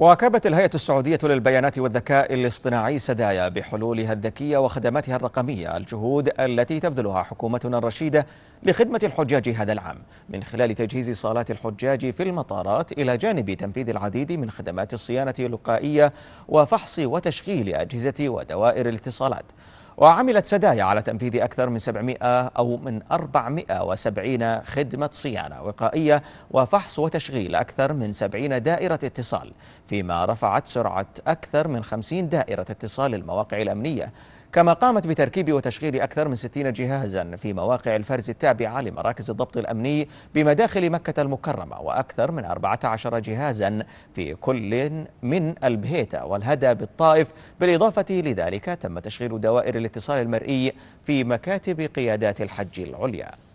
واكبت الهيئة السعودية للبيانات والذكاء الاصطناعي سدايا بحلولها الذكية وخدماتها الرقمية الجهود التي تبذلها حكومتنا الرشيدة لخدمة الحجاج هذا العام من خلال تجهيز صالات الحجاج في المطارات إلى جانب تنفيذ العديد من خدمات الصيانة الوقائيه وفحص وتشغيل أجهزة ودوائر الاتصالات وعملت سدايا على تنفيذ أكثر من 700 أو من 470 خدمة صيانة وقائية وفحص وتشغيل أكثر من 70 دائرة اتصال فيما رفعت سرعة أكثر من 50 دائرة اتصال المواقع الأمنية كما قامت بتركيب وتشغيل أكثر من 60 جهازا في مواقع الفرز التابعة لمراكز الضبط الأمني بمداخل مكة المكرمة وأكثر من 14 جهازا في كل من البهيتة والهدى بالطائف بالإضافة لذلك تم تشغيل دوائر الاتصال المرئي في مكاتب قيادات الحج العليا